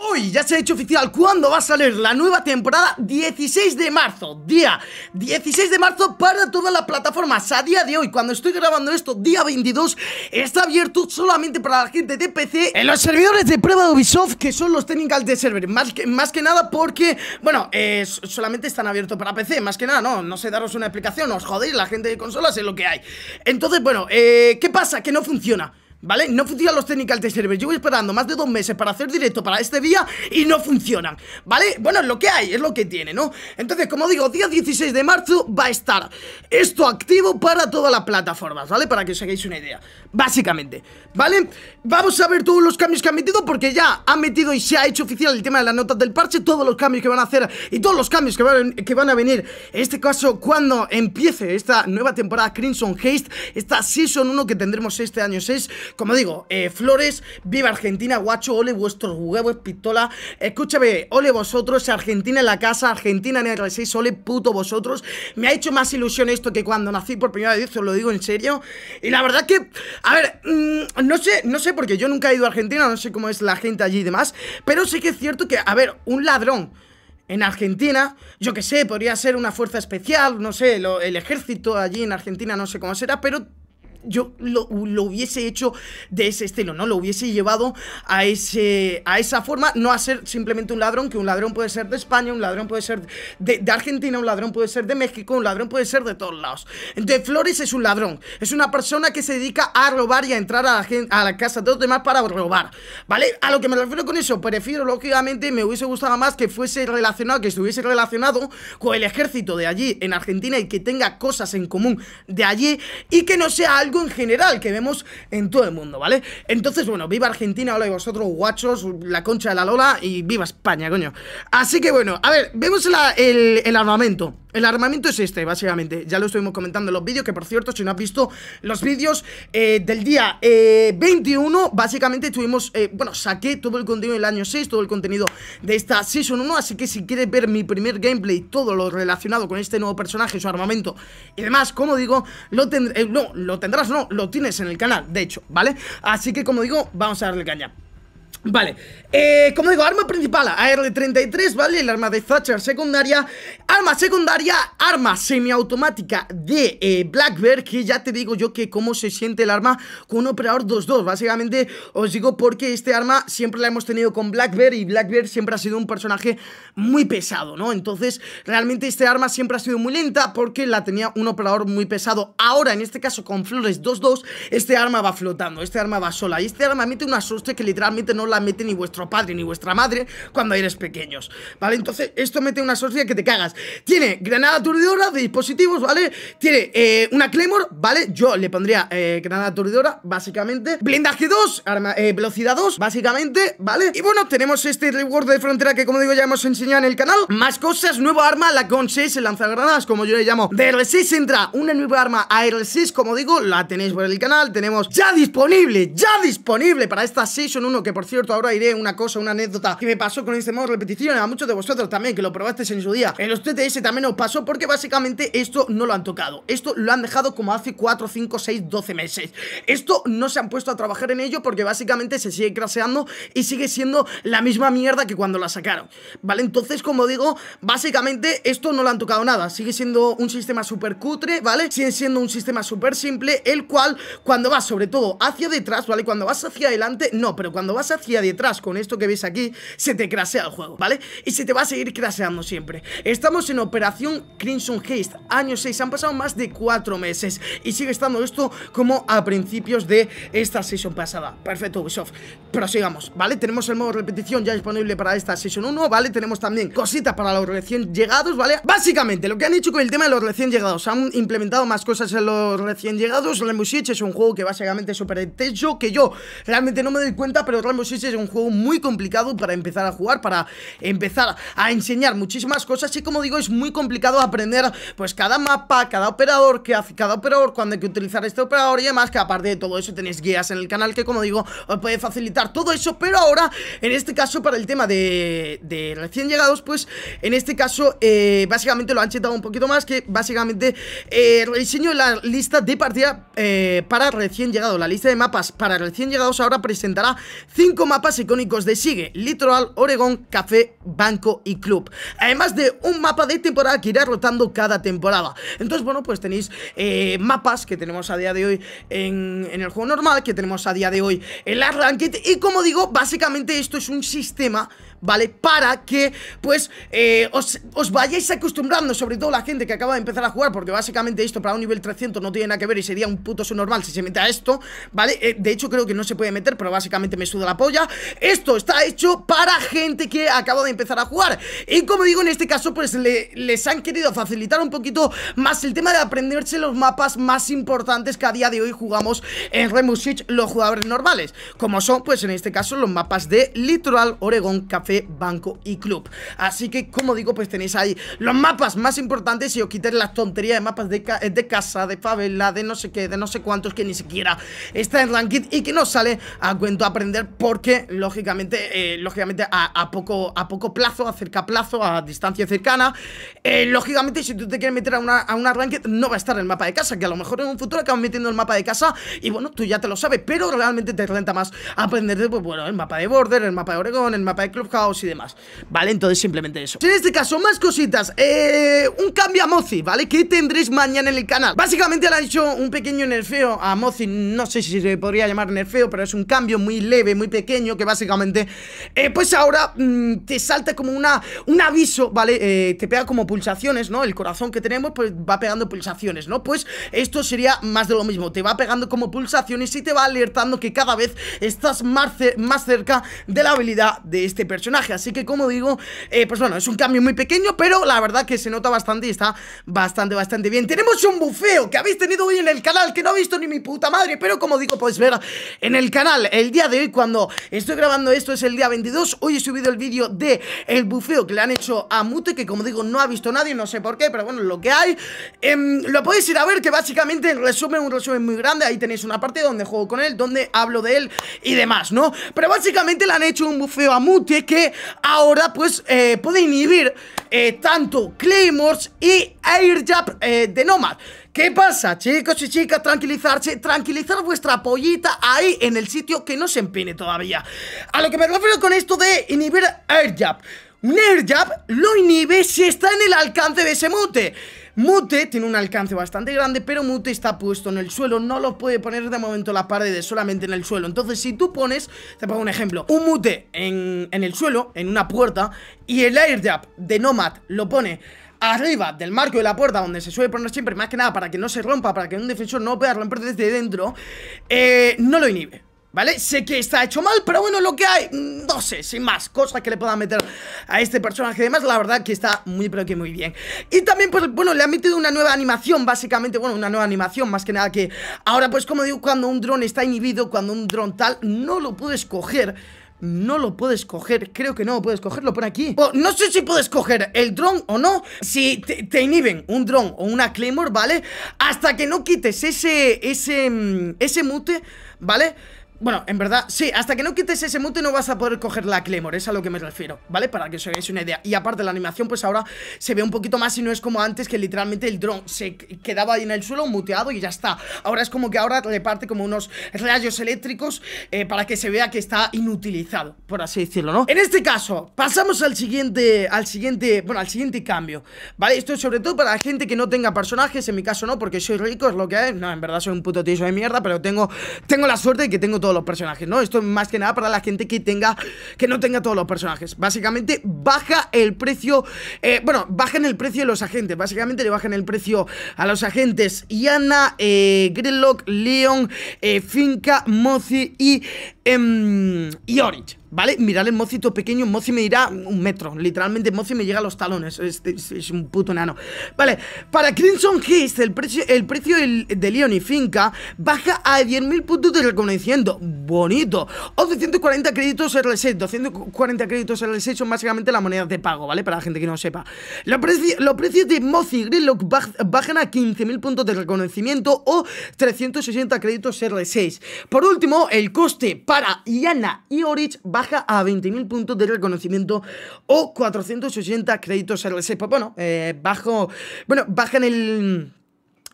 Hoy ya se ha hecho oficial cuándo va a salir la nueva temporada 16 de marzo, día 16 de marzo para todas las plataformas. A día de hoy, cuando estoy grabando esto, día 22, está abierto solamente para la gente de PC en los servidores de prueba de Ubisoft, que son los técnicos de server. Más que, nada porque, bueno, eh, solamente están abiertos para PC, más que nada, no, no sé daros una explicación, os jodéis, la gente de consolas es lo que hay. Entonces, bueno, eh, ¿qué pasa? Que no funciona. ¿Vale? No funcionan los technical test servers voy esperando más de dos meses para hacer directo para este día Y no funcionan, ¿vale? Bueno, es lo que hay, es lo que tiene, ¿no? Entonces, como digo, día 16 de marzo va a estar esto activo para todas las plataformas, ¿vale? Para que os hagáis una idea Básicamente, ¿vale? Vamos a ver todos los cambios que han metido Porque ya han metido y se ha hecho oficial el tema de las notas del parche Todos los cambios que van a hacer y todos los cambios que van, que van a venir En este caso, cuando empiece esta nueva temporada Crimson Haste Esta Season 1 que tendremos este año 6 como digo, eh, Flores, viva Argentina, guacho, ole vuestros huevos, pistola. Escúchame, ole vosotros, Argentina en la casa, Argentina en el 6, ole puto vosotros. Me ha hecho más ilusión esto que cuando nací por primera vez, os lo digo en serio. Y la verdad que, a ver, mm, no sé, no sé, porque yo nunca he ido a Argentina, no sé cómo es la gente allí y demás. Pero sí que es cierto que, a ver, un ladrón en Argentina, yo que sé, podría ser una fuerza especial, no sé, el ejército allí en Argentina, no sé cómo será, pero yo lo, hubiese hecho de ese estilo, ¿no? Lo hubiese llevado a, ese, a esa forma, no a ser simplemente un ladrón, que un ladrón puede ser de España, un ladrón puede ser de, Argentina, un ladrón puede ser de México, un ladrón puede ser de todos lados. De Flores es un ladrón, es una persona que se dedica a robar y a entrar a la, gente, a la casa de los demás para robar, ¿vale? A lo que me refiero con eso, prefiero, lógicamente, me hubiese gustado más que fuese relacionado, que estuviese relacionado con el ejército de allí, en Argentina, y que tenga cosas en común de allí, y que no sea algo en general que vemos en todo el mundo, ¿vale? Entonces, bueno, viva Argentina, hola y vosotros, guachos, la concha de la Lola y viva España, coño. Así que bueno, a ver, vemos el armamento. El armamento es este, básicamente. Ya lo estuvimos comentando en los vídeos, que por cierto, si no has visto los vídeos eh, del día 21, eh, básicamente tuvimos, eh, bueno, saqué todo el contenido del año 6, todo el contenido de esta Season 1, así que si quieres ver mi primer gameplay, todo lo relacionado con este nuevo personaje, su armamento y demás, como digo, lo no, lo tendrás, no, lo tienes en el canal, de hecho, ¿vale? Así que como digo, vamos a darle caña. Vale, eh, como digo, arma principal AR-33, ¿vale? El arma de Thatcher secundaria Arma secundaria, arma semiautomática de eh, Black Bear Que ya te digo yo que cómo se siente el arma con un operador 2-2 Básicamente os digo porque este arma siempre la hemos tenido con Black Y Black Bear siempre ha sido un personaje muy pesado, ¿no? Entonces realmente este arma siempre ha sido muy lenta porque la tenía un operador muy pesado Ahora en este caso con flores 2-2, este arma va flotando, este arma va sola Y este arma mete una suerte que literalmente no la mete ni vuestro padre ni vuestra madre cuando eres pequeños, ¿vale? Entonces, esto mete una sorría que te cagas. Tiene granada aturdidora de dispositivos, ¿vale? Tiene eh, una Claymore, ¿vale? Yo le pondría eh, granada aturdidora, básicamente. Blindaje 2, arma, eh, velocidad 2, básicamente, ¿vale? Y bueno, tenemos este reward de frontera que, como digo, ya hemos enseñado en el canal. Más cosas, nuevo arma, la con 6, el lanzagranadas, como yo le llamo. De R6 entra una nueva arma a r 6 como digo, la tenéis por el canal. Tenemos ya disponible, ya disponible para esta Season 1, que por cierto ahora iré una cosa, una anécdota que me pasó con este modo repetición. A muchos de vosotros también que lo probasteis en su día. En los TTS también os pasó porque básicamente esto no lo han tocado. Esto lo han dejado como hace 4, 5, 6, 12 meses. Esto no se han puesto a trabajar en ello porque básicamente se sigue craseando y sigue siendo la misma mierda que cuando la sacaron. ¿Vale? Entonces, como digo, básicamente esto no lo han tocado nada. Sigue siendo un sistema súper cutre, ¿vale? Sigue siendo un sistema súper simple, el cual cuando vas sobre todo hacia detrás, ¿vale? Cuando vas hacia adelante, no, pero cuando vas hacia aquí detrás con esto que ves aquí, se te crasea el juego, ¿vale? Y se te va a seguir craseando siempre. Estamos en Operación Crimson Haste, año 6, han pasado más de 4 meses y sigue estando esto como a principios de esta sesión pasada. Perfecto, Ubisoft. Prosigamos, ¿vale? Tenemos el modo repetición ya disponible para esta sesión 1, ¿vale? Tenemos también cositas para los recién llegados, ¿vale? Básicamente, lo que han hecho con el tema de los recién llegados, han implementado más cosas en los recién llegados. Rainbow Six es un juego que básicamente es súper intenso, que yo realmente no me doy cuenta, pero Rainbow Six es un juego muy complicado para empezar a jugar, para empezar a enseñar muchísimas cosas y como digo es muy complicado aprender pues cada mapa, cada operador, que hace cada operador, cuando hay que utilizar este operador y demás, que aparte de todo eso tenéis guías en el canal que como digo os puede facilitar todo eso, pero ahora en este caso para el tema de, recién llegados pues en este caso eh, básicamente lo han chetado un poquito más que básicamente eh, la lista de partida eh, para recién llegados, la lista de mapas para recién llegados ahora presentará 5 mapas icónicos de Sigue, Litoral, Oregón, Café, Banco y Club. Además de un mapa de temporada que irá rotando cada temporada. Entonces, bueno, pues tenéis eh, mapas que tenemos a día de hoy en, en, el juego normal, que tenemos a día de hoy en la Ranked. Y como digo, básicamente esto es un sistema ¿vale? Para que, pues, eh, os, vayáis acostumbrando, sobre todo la gente que acaba de empezar a jugar, porque básicamente esto para un nivel 300 no tiene nada que ver y sería un puto su normal si se mete a esto, ¿vale? Eh, de hecho creo que no se puede meter, pero básicamente me suda la polla. Esto está hecho para gente que acaba de empezar a jugar. Y como digo, en este caso, pues les han querido facilitar un poquito más el tema de aprenderse los mapas más importantes que a día de hoy jugamos en Rainbow los jugadores normales, como son, pues en este caso, los mapas de literal Oregon Café Banco y Club. Así que, como digo, pues tenéis ahí los mapas más importantes y os quitéis las tonterías de mapas eh, de, casa, de favela, de no sé qué, de no sé cuántos que ni siquiera está en Ranked y que no sale a cuento aprender porque, lógicamente, eh, lógicamente a, poco, a poco plazo, a cerca plazo, a distancia cercana, eh, lógicamente si tú te quieres meter a una, a Ranked no va a estar el mapa de casa, que a lo mejor en un futuro acabas metiendo el mapa de casa y bueno, tú ya te lo sabes, pero realmente te renta más aprender, pues bueno, el mapa de Border, el mapa de Oregón, el mapa de Clubhouse, y demás Vale, entonces simplemente eso En este caso, más cositas eh, Un cambio a Mozi, ¿vale? Que tendréis mañana en el canal Básicamente le han hecho un pequeño nerfeo a Mozi No sé si se podría llamar nerfeo Pero es un cambio muy leve, muy pequeño Que básicamente, eh, pues ahora mm, Te salta como una, un aviso, ¿vale? Eh, te pega como pulsaciones, ¿no? El corazón que tenemos, pues va pegando pulsaciones, ¿no? Pues esto sería más de lo mismo Te va pegando como pulsaciones y te va alertando que cada vez estás más, más cerca de la habilidad de este personaje Así que, como digo, eh, pues bueno, es un cambio muy pequeño, pero la verdad que se nota bastante y está bastante, bastante bien. Tenemos un bufeo que habéis tenido hoy en el canal, que no ha visto ni mi puta madre, pero como digo, podéis ver en el canal el día de hoy, cuando estoy grabando esto, es el día 22. Hoy he subido el vídeo de el bufeo que le han hecho a Mute, que como digo, no ha visto nadie, no sé por qué, pero bueno, lo que hay. Em, lo podéis ir a ver, que básicamente el resumen, un resumen muy grande. Ahí tenéis una parte donde juego con él, donde hablo de él y demás, ¿no? Pero básicamente le han hecho un bufeo a Mute que ahora pues eh, puede inhibir eh, tanto Claymores y Airjab eh, de Nomad ¿Qué pasa, chicos y chicas? Tranquilizarse, tranquilizar vuestra pollita ahí en el sitio que no se empine todavía A lo que me refiero con esto de inhibir Airjab un air lo inhibe si está en el alcance de ese mute. Mute tiene un alcance bastante grande, pero Mute está puesto en el suelo, no lo puede poner de momento la pared, solamente en el suelo. Entonces, si tú pones, te pongo un ejemplo, un Mute en, el suelo, en una puerta, y el air de Nomad lo pone arriba del marco de la puerta donde se suele poner siempre, más que nada para que no se rompa, para que un defensor no pueda romper desde dentro, eh, no lo inhibe. ¿Vale? Sé que está hecho mal, pero bueno, lo que hay, mm, no sé, sin más cosas que le puedan meter a este personaje. Además, la verdad que está muy, pero que muy bien. Y también, pues, bueno, le ha metido una nueva animación, básicamente, bueno, una nueva animación, más que nada que... Ahora, pues, como digo, cuando un dron está inhibido, cuando un dron tal, no lo puedes coger no lo puedes coger, creo que no lo puedes coger, lo pone aquí No sé si puedes coger el dron o no Si te, te inhiben un dron o una claymore, ¿vale? Hasta que no quites ese, ese, mm, ese mute, ¿vale? Bueno, en verdad, sí, hasta que no quites ese mute no vas a poder coger la Claymore, es a lo que me refiero, ¿vale? Para que os hagáis una idea. Y aparte, la animación pues ahora se ve un poquito más y no es como antes que literalmente el dron se quedaba ahí en el suelo muteado y ya está. Ahora es como que ahora le parte como unos rayos eléctricos eh, para que se vea que está inutilizado, por así decirlo, ¿no? En este caso, pasamos al siguiente, al siguiente, bueno, al siguiente cambio, ¿vale? Esto es sobre todo para la gente que no tenga personajes, en mi caso no, porque soy rico, es lo que es. No, en verdad soy un puto tío de mierda, pero tengo, tengo la suerte de que tengo todo los personajes, ¿no? Esto es más que nada para la gente que tenga, que no tenga todos los personajes. Básicamente baja el precio, eh, bueno, bajan el precio de los agentes, básicamente le bajan el precio a los agentes Yana, eh, Greenlock, Leon, eh, Finca, Mozi y, em, y ¿Vale? Mirad el mocito pequeño, Mozi me irá un metro. Literalmente, Mozi me llega a los talones. Es, un puto nano Vale, para Crimson Heist, el precio, el precio de Leon y Finca baja a 10.000 puntos de reconocimiento. Bonito. O 240 créditos r 6 240 créditos r 6 son básicamente la moneda de pago, ¿vale? Para la gente que no sepa. Los, los precios de Mozi y Greenlock bajan a 15.000 puntos de reconocimiento o 360 créditos r 6 Por último, el coste para Iana y Orich baja a 20.000 puntos de reconocimiento o 480 créditos Pues bueno, eh, bajo, bueno, en el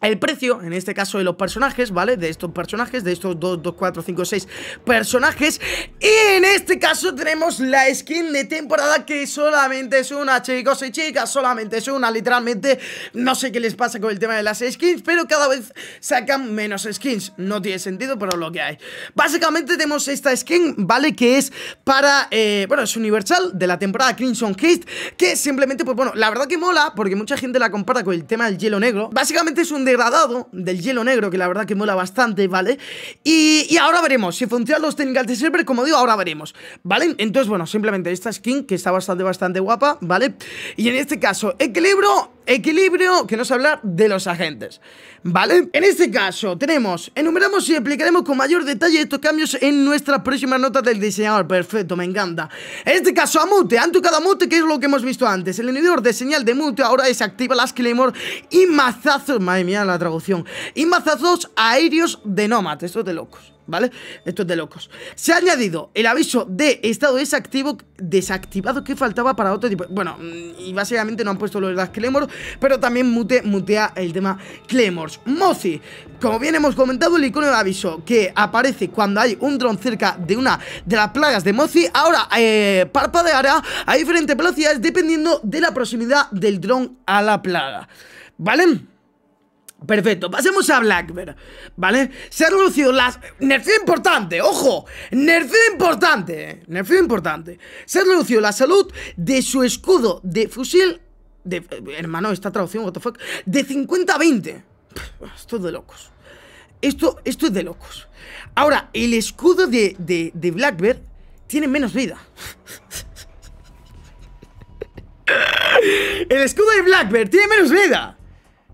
el precio, en este caso de los personajes, ¿vale? De estos personajes, de estos 2, 2, 4, 5, 6 personajes Y en este caso tenemos la skin de temporada que solamente es una, chicos y chicas Solamente es una, literalmente, no sé qué les pasa con el tema de las skins Pero cada vez sacan menos skins, no tiene sentido, pero lo que hay Básicamente tenemos esta skin, ¿vale? Que es para, eh, bueno, es universal de la temporada Crimson Heat Que simplemente, pues bueno, la verdad que mola porque mucha gente la compara con el tema del hielo negro Básicamente es un de degradado del hielo negro, que la verdad que mola bastante, ¿vale? Y, ahora veremos si funcionan los técnicas de server, como digo, ahora veremos, ¿vale? Entonces, bueno, simplemente esta skin que está bastante, bastante guapa, ¿vale? Y en este caso, equilibrio Equilibrio, que nos habla de los agentes, ¿vale? En este caso tenemos, enumeramos y explicaremos con mayor detalle estos cambios en nuestra próxima nota del diseñador, perfecto, me encanta En este caso amute, mute, han tocado a mute, que es lo que hemos visto antes El inhibidor de señal de mute ahora desactiva las claymore y mazazos, madre mía la traducción Y mazazos aéreos de nómate. ¿Estos de locos ¿vale? Esto es de locos. Se ha añadido el aviso de estado desactivo, desactivado que faltaba para otro tipo. Bueno, mm, y básicamente no han puesto lo de las pero también mute, mutea el tema clemors Mozi, como bien hemos comentado, el icono de aviso que aparece cuando hay un dron cerca de una de las plagas de Mozi, ahora eh, parpadeará a diferentes velocidades dependiendo de la proximidad del dron a la plaga. ¿Vale? Perfecto, pasemos a Black ¿vale? Se ha reducido las... Nerfeo importante, ojo, Nerfido importante, nerfeo importante. Se ha reducido la salud de su escudo de fusil... De... Eh, hermano, esta traducción, what the fuck, de 50 a 20. Esto es de locos. Esto, esto es de locos. Ahora, el escudo de, de, de tiene menos vida. el escudo de Black tiene menos vida.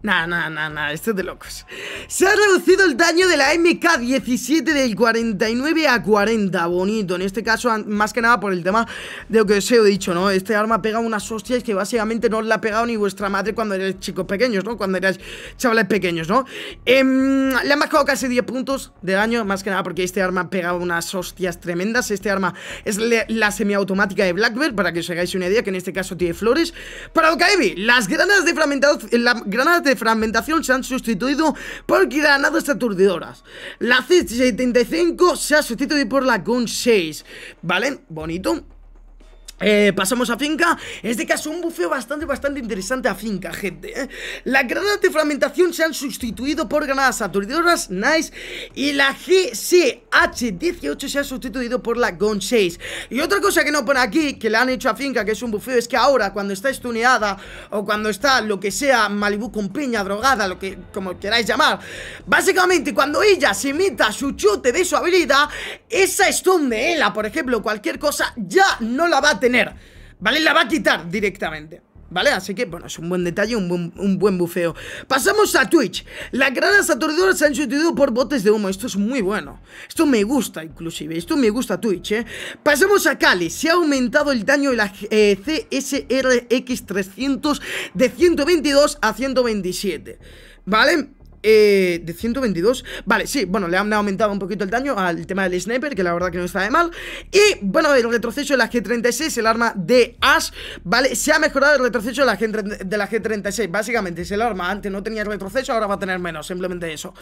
Nah, nah, nah, nah, esto es de locos. Se ha reducido el daño de la MK-17 del 49 a 40, bonito. En este caso, más que nada por el tema de lo que os he dicho, ¿no? Este arma pega unas hostias que básicamente no os la ha pegado ni vuestra madre cuando erais chicos pequeños, ¿no? Cuando erais chavales pequeños, ¿no? Em, le han bajado casi 10 puntos de daño, más que nada porque este arma pega unas hostias tremendas. Este arma es la semiautomática de Blackbird, para que os hagáis una idea, que en este caso tiene flores. Para lo las granadas de fragmentados... las granadas de de fragmentación se han sustituido por granadas aturdidoras. La C-75 se ha sustituido por la Gun 6, ¿vale? Bonito. Eh, pasamos a finca. En este caso, un bufeo bastante, bastante interesante a finca, gente. ¿eh? La granada de fragmentación se han sustituido por granadas aturdidoras, nice. Y la GC H18 se ha sustituido por la Gun 6 Y otra cosa que no pone aquí, que le han hecho a Finca, que es un bufeo Es que ahora, cuando está estuneada o cuando está lo que sea Malibu con piña, drogada, lo que como queráis llamar Básicamente, cuando ella se imita su chute de su habilidad Esa stun de Ela, por ejemplo, cualquier cosa, ya no la va a tener ¿Vale? La va a quitar directamente ¿Vale? Así que, bueno, es un buen detalle, un buen, bufeo. Pasamos a Twitch. Las granas aturdidoras se han sustituido por botes de humo. Esto es muy bueno. Esto me gusta, inclusive. Esto me gusta Twitch, ¿eh? Pasamos a Cali. Se ha aumentado el daño de la eh, CSRX300 de 122 a 127. ¿Vale? Eh, de 122 Vale, sí, bueno, le han aumentado un poquito el daño Al tema del sniper, que la verdad que no está de mal Y, bueno, el retroceso de la G36 El arma de Ash, ¿vale? Se ha mejorado el retroceso de la, G de la G36 Básicamente, es el arma, antes no tenía retroceso Ahora va a tener menos, simplemente eso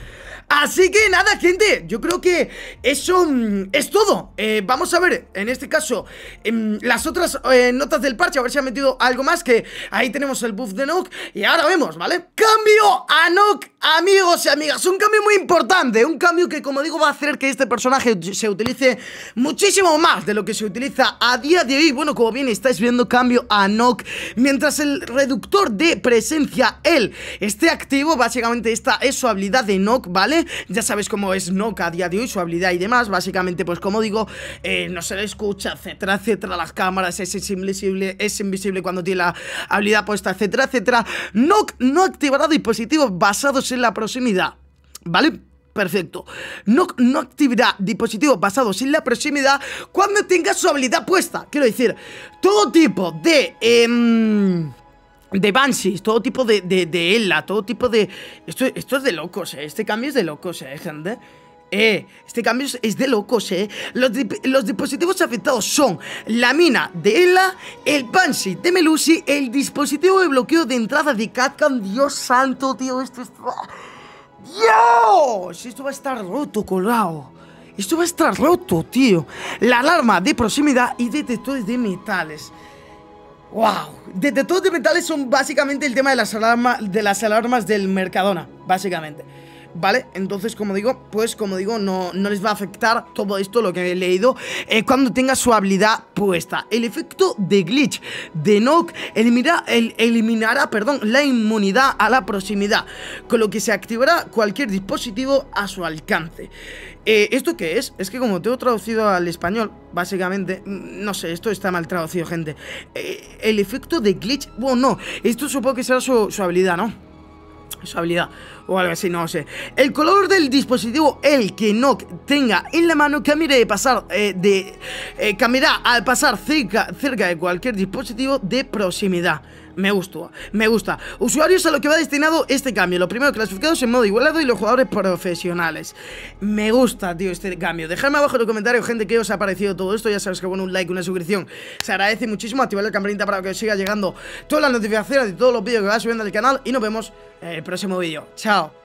Así que, nada, gente, yo creo que Eso mm, es todo eh, Vamos a ver, en este caso em, Las otras eh, notas del parche A ver si ha metido algo más, que ahí tenemos el buff de Nook Y ahora vemos, ¿vale? Cambio a Nook, a amigos y amigas, un cambio muy importante, un cambio que como digo va a hacer que este personaje se utilice muchísimo más de lo que se utiliza a día de hoy. Bueno, como bien estáis viendo, cambio a Nock, mientras el reductor de presencia, él, esté activo, básicamente esta es su habilidad de Nock, ¿vale? Ya sabéis cómo es Nock a día de hoy, su habilidad y demás, básicamente pues como digo, eh, no se le escucha, etcétera, etcétera, las cámaras, es, invisible, es invisible cuando tiene la habilidad puesta, etcétera, etcétera. Nock no activará dispositivos basados en la proximidad. ¿Vale? Perfecto. No, no activará dispositivos basados en la proximidad cuando tenga su habilidad puesta. Quiero decir, todo tipo de... Em, de Banshee todo tipo de, de, Ella, todo tipo de... Esto, esto es de locos, eh. Este cambio es de locos, eh, gente. Eh, este cambio es de locos, eh. Los, dispositivos afectados son la mina de Ella, el Banshee de Melusi, el dispositivo de bloqueo de entrada de Catcan. Dios santo, tío, esto es... ¡Dios! Esto va a estar roto, colado Esto va a estar roto, tío. La alarma de proximidad y detectores de metales. ¡Wow! Detectores de metales son básicamente el tema de las, de las alarmas del Mercadona, básicamente. ¿vale? Entonces, como digo, pues como digo, no, no les va a afectar todo esto lo que he leído eh, cuando tenga su habilidad puesta. El efecto de glitch de Nock eliminará, eliminará perdón, la inmunidad a la proximidad, con lo que se activará cualquier dispositivo a su alcance. Eh, ¿Esto qué es? Es que como te he traducido al español, básicamente, mm, no sé, esto está mal traducido, gente. Eh, el efecto de glitch, bueno, no, esto supongo que será su habilidad, ¿no? su habilidad o algo así, no sé. El color del dispositivo, el que no tenga en la mano, cambiará, de pasar, eh, de, eh, al pasar cerca, cerca de cualquier dispositivo de proximidad me gustó, me gusta. Usuarios a lo que va destinado este cambio. Lo primero, clasificados en modo igualado y los jugadores profesionales. Me gusta, tío, este cambio. Dejadme abajo en los comentarios, gente, qué os ha parecido todo esto. Ya sabes que bueno, un like, una suscripción. Se agradece muchísimo. Activar la campanita para que os siga llegando todas las notificaciones de todos los vídeos que va subiendo al canal. Y nos vemos en el próximo vídeo. Chao.